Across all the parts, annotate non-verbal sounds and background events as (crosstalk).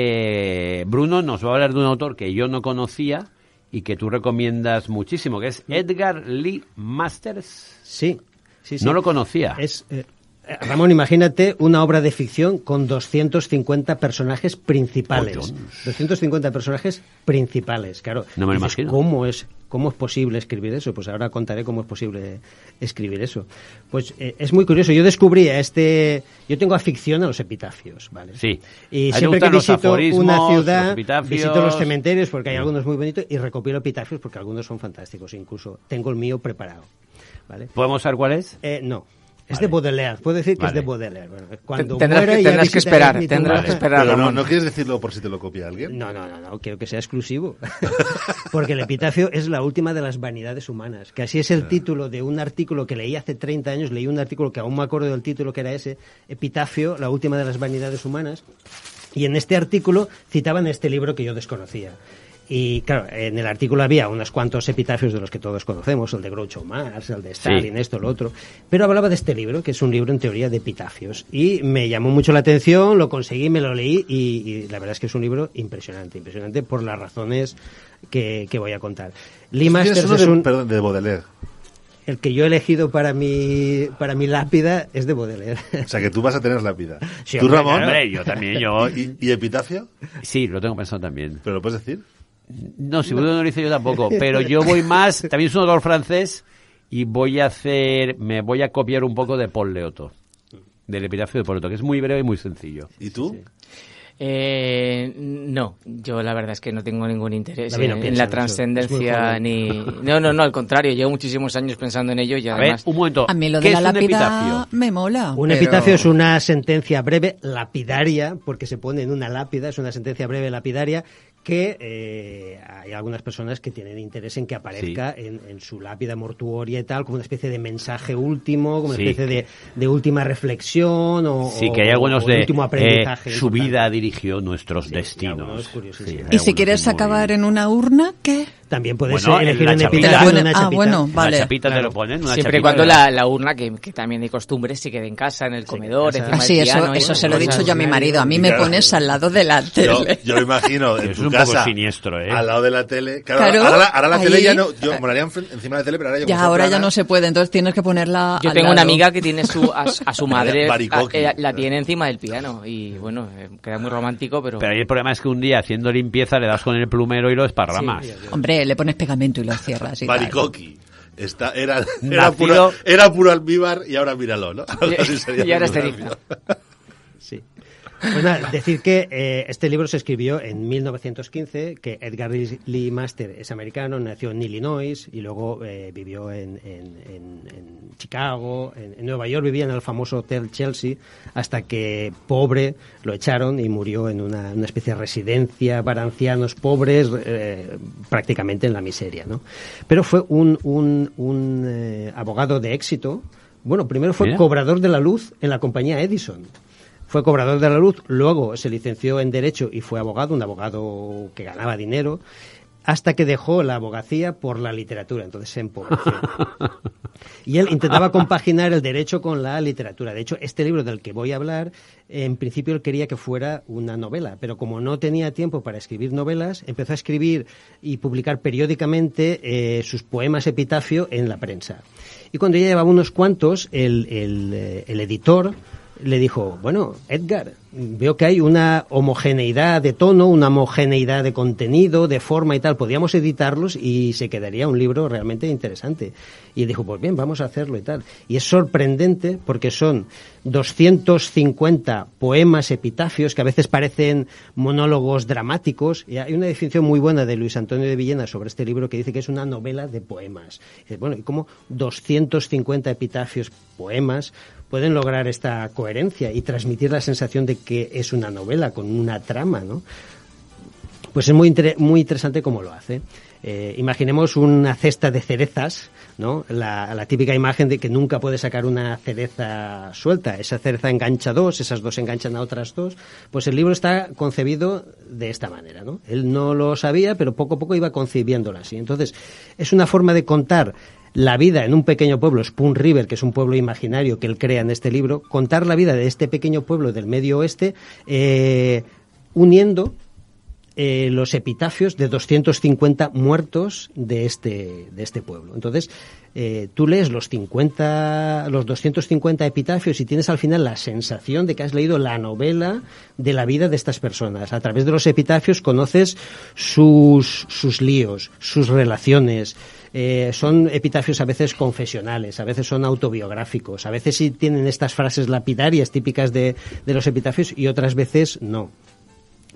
Eh, Bruno nos va a hablar de un autor que yo no conocía y que tú recomiendas muchísimo, que es mm. Edgar Lee Masters. Sí, sí, sí. No lo conocía. Es, eh, Ramón, imagínate una obra de ficción con 250 personajes principales. 250 personajes principales, claro. No me lo imagino. ¿Cómo es ¿cómo es posible escribir eso? Pues ahora contaré cómo es posible escribir eso. Pues eh, es muy curioso. Yo descubrí a este. Yo tengo afición a los epitafios, ¿vale? Sí. Y siempre que visito una ciudad, visito los cementerios porque hay algunos muy bonitos y recopilo epitafios porque algunos son fantásticos. Incluso tengo el mío preparado. ¿Vale? ¿Podemos saber cuál es? Eh, no. Es de Baudelaire, puedo decir que es de Baudelaire. Cuando tendrás que, esperar, tendrás que esperar. no, no, quieres decirlo por si te lo copia alguien? No, no, no, no quiero que sea exclusivo. (laughs) Porque el epitafio es la última de las vanidades humanas, que así es el ah. título de un artículo que leí hace 30 años, leí un artículo que aún me acuerdo del título que era ese, Epitafio, la última de las vanidades humanas, y en este artículo citaban este libro que yo desconocía. Y claro, en el artículo había unos cuantos epitafios de los que todos conocemos, el de Groucho Marx, el de Stalin, esto, lo otro, pero hablaba de este libro, que es un libro en teoría de epitafios, y me llamó mucho la atención, lo conseguí, me lo leí, y, la verdad es que es un libro impresionante, impresionante por las razones que, voy a contar. Lee es, de, Baudelaire el que yo he elegido para mi, para mi lápida es de Baudelaire. O sea, que tú vas a tener lápida. ¿Tú, Ramón? yo también, yo. ¿Y, ¿Y, epitafio? Sí, lo tengo pensado también. ¿Pero lo puedes decir? No, si no. no lo hice yo tampoco, pero yo voy más, también es un autor francés, y voy a hacer, me voy a copiar un poco de Paul Leoto, del epitafio de Paul Leoto, que es muy breve y muy sencillo. ¿Y tú? Eh, no, yo la verdad es que no tengo ningún interés en, la trascendencia ni... No, no, no, al contrario, llevo muchísimos años pensando en ello y además... A ver, un momento. A lo de la lápida me mola. Un epitafio es una sentencia breve lapidaria, porque se pone en una lápida, es una sentencia breve lapidaria que eh, hay algunas personas que tienen interés en que aparezca en, su lápida mortuoria y tal, como una especie de mensaje último, como una especie de, última reflexión o, sí, que hay algunos de, eh, su vida dirigió nuestros destinos. Y, si quieres acabar en una urna, ¿qué? También puedes elegir una chapita. una ah, chapita. Ah, bueno, vale. chapita te lo ponen. Siempre y cuando la, urna, que, también hay costumbre, se quede en casa, en el comedor, etc encima ah, piano, eso, se lo he dicho yo a mi marido. A mí me pones al lado de la tele. Yo, lo imagino, es un poco siniestro, ¿eh? al lado de la tele. Claro, ahora, ahora, la tele ya no... Yo moraría encima de la tele, pero ahora ya... ahora ya no se puede, entonces tienes que ponerla Yo tengo una amiga que tiene su, a, su (laughs) madre, a, eh, la tiene encima del piano. Y bueno, eh, queda muy romántico, pero... Pero ahí el problema es que un día, haciendo limpieza, le das con el plumero y lo esparramas. Hombre, le pones pegamento y lo cierras. así era, puro, era almíbar y ahora míralo, ¿no? (laughs) y, ahora está Sí. Bueno, pues decir que eh, este libro se escribió en 1915, que Edgar Lee Master es americano, nació en Illinois y luego eh, vivió en, Chicago, en, Nueva York, vivía en el famoso Hotel Chelsea, hasta que pobre lo echaron y murió en una, especie de residencia para ancianos pobres, eh, prácticamente en la miseria. ¿no? Pero fue un, abogado de éxito. Bueno, primero fue cobrador de la luz en la compañía Edison. Fue cobrador de la luz, luego se licenció en Derecho y fue abogado, un abogado que ganaba dinero, hasta que dejó la abogacía por la literatura, entonces se empobreció. Y él intentaba compaginar el derecho con la literatura. De hecho, este libro del que voy a hablar, en principio él quería que fuera una novela, pero como no tenía tiempo para escribir novelas, empezó a escribir y publicar periódicamente eh, sus poemas epitafio en la prensa. Y cuando ya llevaba unos cuantos, el eh, editor le dijo, bueno, Edgar, veo que hay una homogeneidad de tono, una homogeneidad de contenido, de forma y tal. Podríamos editarlos y se quedaría un libro realmente interesante. Y dijo, pues bien, vamos a hacerlo y tal. Y es sorprendente porque son 250 poemas epitafios que a veces parecen monólogos dramáticos. Y hay una definición muy buena de Luis Antonio de Villena sobre este libro que dice que es una novela de poemas. bueno, ¿y cómo 250 epitafios, poemas, pueden lograr esta coherencia y transmitir la sensación de que es una novela con una trama, ¿no? Pues es muy, muy interesante cómo lo hace. Eh, imaginemos una cesta de cerezas, ¿no? La, típica imagen de que nunca puede sacar una cereza suelta. Esa cereza engancha dos, esas dos enganchan a otras dos. Pues el libro está concebido de esta manera, ¿no? Él no lo sabía, pero poco a poco iba concibiéndolo así. Entonces, es una forma de contar la vida en un pequeño pueblo, Spoon River, que es un pueblo imaginario que él crea en este libro, contar la vida de este pequeño pueblo del medio oeste eh, uniendo eh, los epitafios de 250 muertos de este, de este pueblo. Entonces, eh, tú lees los, 50, los 250 epitafios y tienes al final la sensación de que has leído la novela de la vida de estas personas. A través de los epitafios conoces sus, sus líos, sus relaciones, eh, son epitafios a veces confesionales, a veces son autobiográficos, a veces sí tienen estas frases lapidarias típicas de, de los epitafios y otras veces no.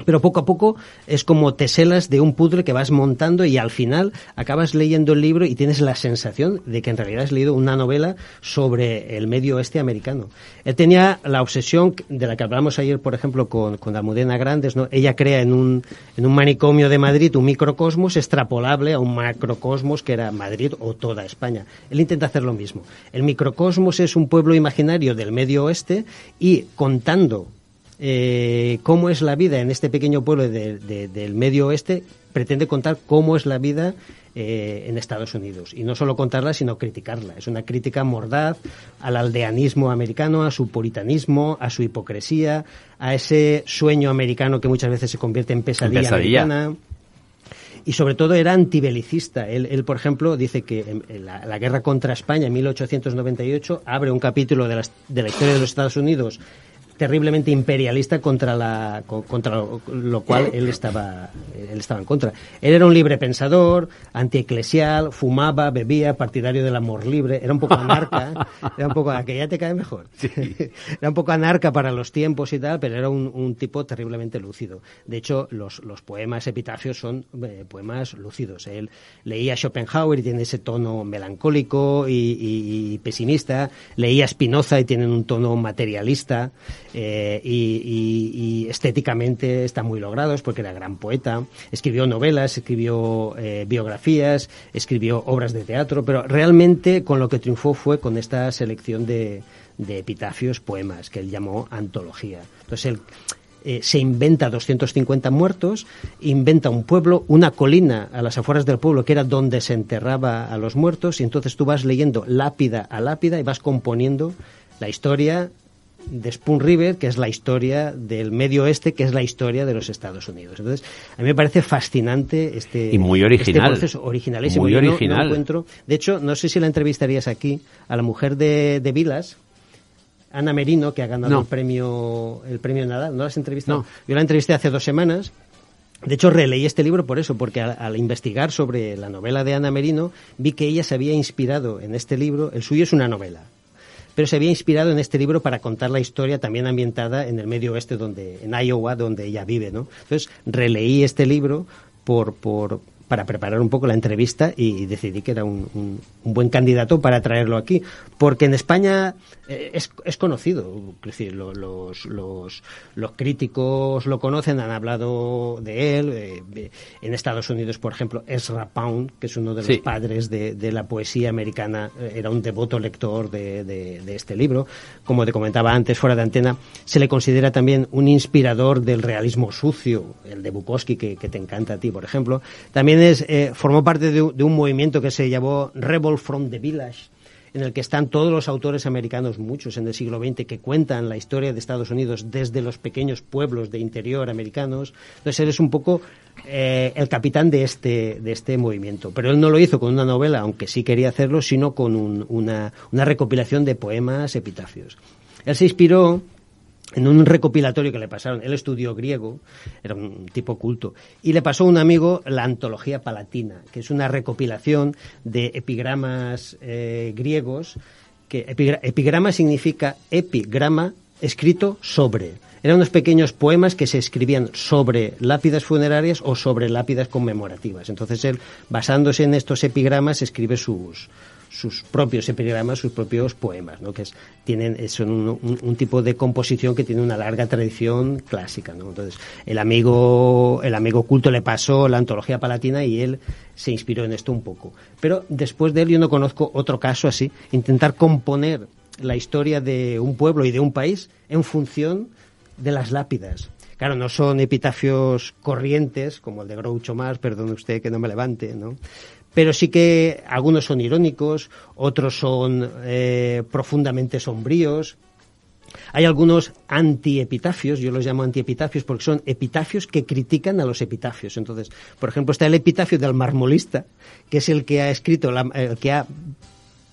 Pero poco a poco es como teselas de un pudre que vas montando y al final acabas leyendo el libro y tienes la sensación de que en realidad has leído una novela sobre el medio oeste americano. Él eh, tenía la obsesión de la que hablamos ayer, por ejemplo, con, con Almudena Grandes. ¿no? Ella crea en un, en un manicomio de Madrid un microcosmos extrapolable a un macrocosmos que era Madrid o toda España. Él intenta hacer lo mismo. El microcosmos es un pueblo imaginario del medio oeste y contando eh, cómo es la vida en este pequeño pueblo del medio oeste, pretende contar cómo es la vida eh, en Estados Unidos. Y no solo contarla, sino criticarla. Es una crítica mordaz al aldeanismo americano, a su puritanismo, a su hipocresía, a ese sueño americano que muchas veces se convierte en pesadilla, americana y sobre todo era antibelicista. Él, por ejemplo, dice que la, guerra contra España en 1898 abre un capítulo de la, de la historia de los Estados Unidos terriblemente imperialista contra la contra lo cual él estaba él estaba en contra. Él era un libre pensador, antieclesial, fumaba, bebía, partidario del amor libre, era un poco anarca, (laughs) era un poco a que ya te cae mejor. (laughs) Era un poco anarca para los tiempos y tal, pero era un, un tipo terriblemente lúcido. De hecho, los, los poemas epitafios son eh, poemas lúcidos. Él leía Schopenhauer y tiene ese tono melancólico y, pesimista, leía Spinoza y tienen un tono materialista. Eh, y, estéticamente están muy logrados porque era gran poeta. Escribió novelas, escribió eh, biografías, escribió obras de teatro, pero realmente con lo que triunfó fue con esta selección de, epitafios, poemas, que él llamó antología. Entonces él eh, se inventa 250 muertos, inventa un pueblo, una colina a las afueras del pueblo que era donde se enterraba a los muertos, y entonces tú vas leyendo lápida a lápida y vas componiendo la historia de Spoon River, que es la historia del medio oeste, que es la historia de los Estados Unidos. Entonces, a mí me parece fascinante este, y muy este original. Este proceso, originalísimo. Muy original. encuentro, de hecho, no sé si la entrevistarías aquí, a la mujer de, Vilas, Ana Merino, que ha ganado el premio el premio Nadal. ¿No la has entrevistado? No. Yo la entrevisté hace dos semanas. De hecho, releí este libro por eso, porque al, investigar sobre la novela de Ana Merino, vi que ella se había inspirado en este libro. El suyo es una novela, pero se había inspirado en este libro para contar la historia también ambientada en el medio oeste, donde, en Iowa, donde ella vive. ¿no? Entonces, releí este libro por, por, para preparar un poco la entrevista y, decidí que era un, buen candidato para traerlo aquí, porque en España eh, es, conocido, decir, los, los, críticos lo conocen, han hablado de él, eh, eh, en Estados Unidos, por ejemplo, Ezra Pound, que es uno de los padres de, la poesía americana, era un devoto lector de, este libro, como te comentaba antes, fuera de antena, se le considera también un inspirador del realismo sucio, el de Bukowski, que, que te encanta a ti, por ejemplo. También eh, formó parte de, un movimiento que se llamó Rebel from the Village, en el que están todos los autores americanos, muchos en el siglo XX, que cuentan la historia de Estados Unidos desde los pequeños pueblos de interior americanos. Entonces es un poco eh, el capitán de este, de este movimiento. Pero él no lo hizo con una novela, aunque sí quería hacerlo, sino con una, una recopilación de poemas epitafios. Él se inspiró en un recopilatorio que le pasaron, él estudió griego, era un tipo culto, y le pasó a un amigo la Antología Palatina, que es una recopilación de epigramas eh, griegos, que epigrama significa epigrama escrito sobre. Eran unos pequeños poemas que se escribían sobre lápidas funerarias o sobre lápidas conmemorativas. Entonces él, basándose en estos epigramas, escribe sus, sus propios epigramas, sus propios poemas, ¿no? que tienen, son un, tipo de composición que tiene una larga tradición clásica. ¿no? Entonces, el amigo, el amigo culto le pasó la antología palatina y él se inspiró en esto un poco. Pero después de él yo no conozco otro caso así, intentar componer la historia de un pueblo y de un país en función de las lápidas. Claro, no son epitafios corrientes, como el de Groucho Marx, perdone usted que no me levante, ¿no? pero sí que algunos son irónicos, otros son eh, profundamente sombríos. Hay algunos antiepitafios, yo los llamo antiepitafios porque son epitafios que critican a los epitafios. Entonces, por ejemplo, está el epitafio del marmolista, que es el que ha escrito, el que ha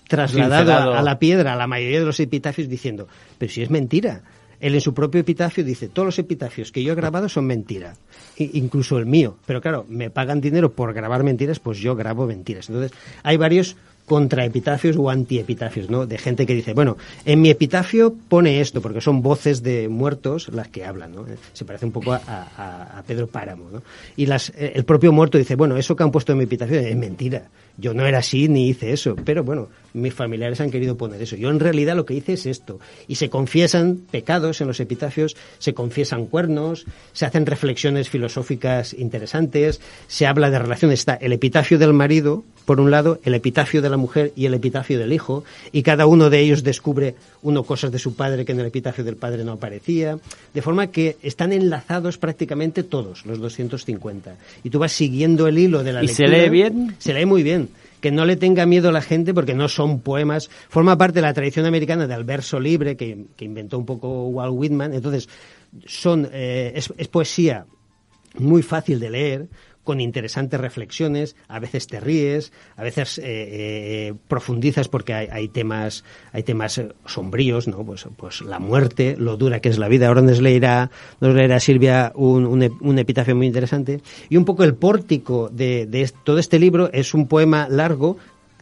trasladado a, a, la piedra a la mayoría de los epitafios diciendo, pero si es mentira, él en su propio epitafio dice, todos los epitafios que yo he grabado son mentiras. incluso el mío. Pero claro, me pagan dinero por grabar mentiras, pues yo grabo mentiras. Entonces, hay varios epitafios o antiepitafios, ¿no? De gente que dice, bueno, en mi epitafio pone esto, porque son voces de muertos las que hablan, ¿no? Se parece un poco a, Pedro Páramo, ¿no? Y las, eh, el propio muerto dice, bueno, eso que han puesto en mi epitafio es mentira. Yo no era así ni hice eso, pero bueno, mis familiares han querido poner eso. Yo en realidad lo que hice es esto. Y se confiesan pecados en los epitafios, se confiesan cuernos, se hacen reflexiones filosóficas interesantes, se habla de relaciones. Está el epitafio del marido, por un lado, el epitafio de la mujer y el epitafio del hijo, y cada uno de ellos descubre uno cosas de su padre que en el epitafio del padre no aparecía, de forma que están enlazados prácticamente todos, los 250. Y tú vas siguiendo el hilo de la lectura. se lee bien? Se lee muy bien que no le tenga miedo a la gente porque no son poemas. Forma parte de la tradición americana del verso libre que, inventó un poco Walt Whitman. Entonces, son, eh, es, poesía muy fácil de leer, con interesantes reflexiones, a veces te ríes, a veces eh, eh, profundizas porque hay, temas hay temas eh, sombríos, ¿no? Pues, pues la muerte, lo dura que es la vida. Ahora nos leerá, nos leerá Silvia un, epitafio muy interesante. Y un poco el pórtico de, todo este libro es un poema largo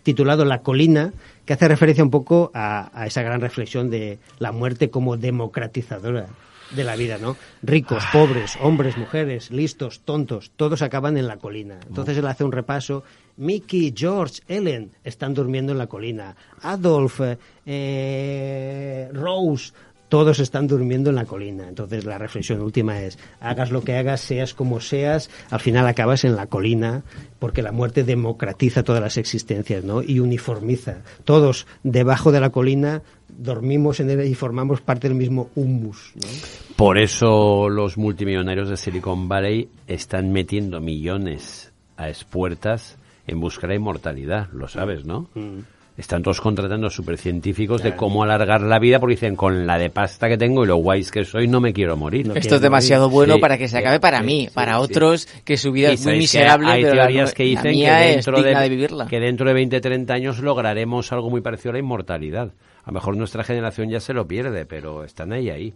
titulado La colina, que hace referencia un poco a esa gran reflexión de la muerte como democratizadora de la vida, ¿no? Ricos, ah. pobres, hombres, mujeres, listos, tontos, todos acaban en la colina. Entonces él hace un repaso. Mickey, George, Ellen están durmiendo en la colina. Adolf, eh, Rose, todos están durmiendo en la colina. Entonces la reflexión última es, hagas lo que hagas, seas como seas, al final acabas en la colina, porque la muerte democratiza todas las existencias, ¿no? Y uniformiza. Todos debajo de la colina dormimos en él y formamos parte del mismo humus. ¿no? Por eso los multimillonarios de Silicon Valley están metiendo millones a espuertas en buscar la inmortalidad, lo sabes, ¿no? Mm están todos contratando supercientíficos de cómo alargar la vida porque dicen con la de pasta que tengo y lo guays que soy no me quiero morir. Esto es demasiado bueno para que se acabe para mí, para otros que su vida es muy miserable. pero que que dentro, de, vivirla. que dentro de 20, 30 años lograremos algo muy parecido a la inmortalidad. A lo mejor nuestra generación ya se lo pierde, pero están ahí ahí.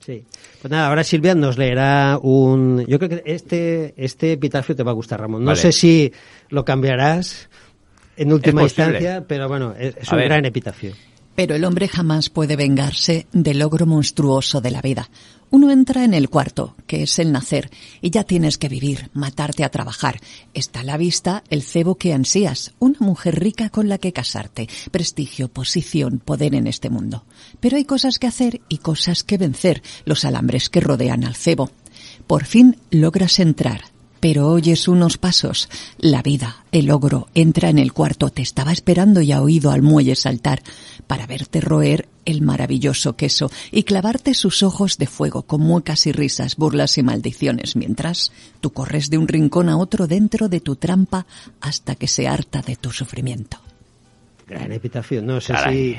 Sí. Pues nada, ahora Silvia nos leerá un. Yo creo que este, este epitafio te va a gustar, Ramón. No sé si lo cambiarás en última instancia, pero bueno, es, un gran epitafio. Pero el hombre jamás puede vengarse del logro monstruoso de la vida. Uno entra en el cuarto, que es el nacer, y ya tienes que vivir, matarte a trabajar. Está a la vista el cebo que ansías, una mujer rica con la que casarte, prestigio, posición, poder en este mundo. Pero hay cosas que hacer y cosas que vencer, los alambres que rodean al cebo. Por fin logras entrar, pero oyes unos pasos. La vida, el ogro, entra en el cuarto, te estaba esperando y ha oído al muelle saltar para verte roer el maravilloso queso y clavarte sus ojos de fuego con muecas y risas, burlas y maldiciones, mientras tú corres de un rincón a otro dentro de tu trampa hasta que se harta de tu sufrimiento. Gran epitafio. No sé si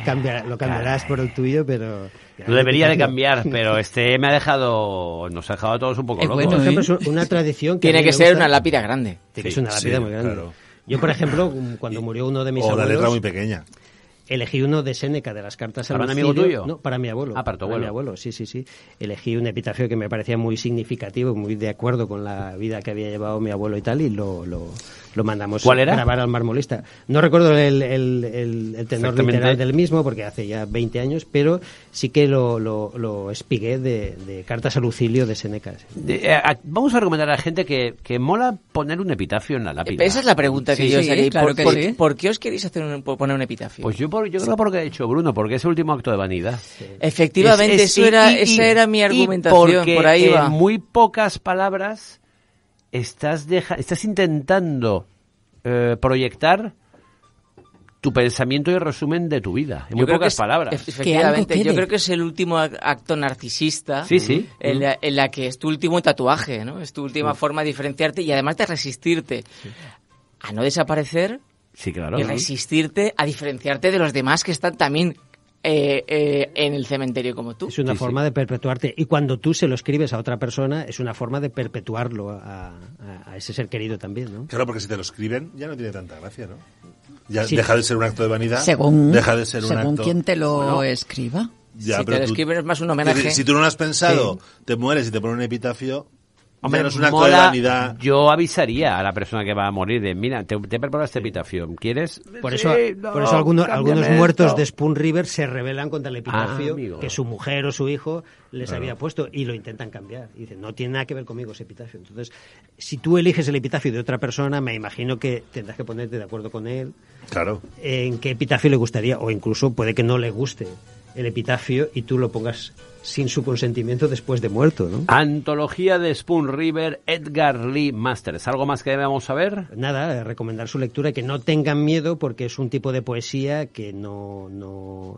lo cambiarás por el tuyo, pero... Lo debería de cambiar, pero (laughs) este me ha dejado... Nos ha dejado a todos un poco locos. Bueno, ¿eh? es una tradición que... Tiene que ser una lápida grande. Tiene que ser una lápida muy grande. Yo, por ejemplo, cuando murió uno de mis abuelos... O la letra muy pequeña elegí uno de Séneca, de las cartas al ¿Para amigo tuyo? No, para mi abuelo. Ah, para tu abuelo. Para mi abuelo, sí, sí, sí. Elegí un epitafio que me parecía muy significativo, muy de acuerdo con la vida que había llevado mi abuelo y tal, y lo, lo mandamos ¿Cuál grabar al marmolista. No recuerdo el, tenor literal del mismo, porque hace ya 20 años, pero sí que lo, espigué de, Cartas a Lucilio de Seneca. Eh, vamos a recomendar a la gente que, mola poner un epitafio en la lápida. Esa es la pregunta que yo os haría. ¿Por, qué os queréis hacer poner un epitafio? Pues yo, por, yo creo porque ha hecho Bruno, porque es el último acto de vanidad. Efectivamente, era, esa era mi argumentación. porque por ahí En muy pocas palabras estás, deja estás intentando eh, proyectar tu pensamiento y resumen de tu vida. En muy pocas palabras. Efectivamente, yo creo que es el último acto narcisista. Sí, sí. En, la, que es tu último tatuaje, ¿no? Es tu última forma de diferenciarte y además de resistirte a no desaparecer. Sí, claro. Y resistirte a diferenciarte de los demás que están también eh, eh, en el cementerio como tú. Es una forma de perpetuarte. Y cuando tú se lo escribes a otra persona, es una forma de perpetuarlo a, ese ser querido también, ¿no? Claro, porque si te lo escriben, ya no tiene tanta gracia, ¿no? Ya deja de ser un acto de vanidad. Según, deja de ser según quien te lo escriba. si pero te es más un homenaje. Si, tú no lo has pensado, te mueres y te ponen un epitafio, Hombre, mola, Yo avisaría a la persona que va a morir de, mira, te, te he este epitafio, ¿quieres? Por eso, por eso algunos, algunos muertos de Spoon River se rebelan contra el ah, epitafio que su mujer o su hijo les había puesto y lo intentan cambiar. Y dicen, no tiene nada que ver conmigo ese epitafio. Entonces, si tú eliges el epitafio de otra persona, me imagino que tendrás que ponerte de acuerdo con él. Claro. En qué epitafio le gustaría, o incluso puede que no le guste el epitafio y tú lo pongas sin su consentimiento después de muerto, ¿no? Antología de Spoon River, Edgar Lee Masters. ¿Algo más que debemos saber? Nada, recomendar su lectura y que no tengan miedo porque es un tipo de poesía que no, no,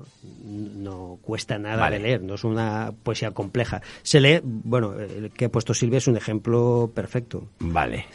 cuesta nada de leer, no es una poesía compleja. Se lee, bueno, el que ha puesto Silvia es un ejemplo perfecto. Vale.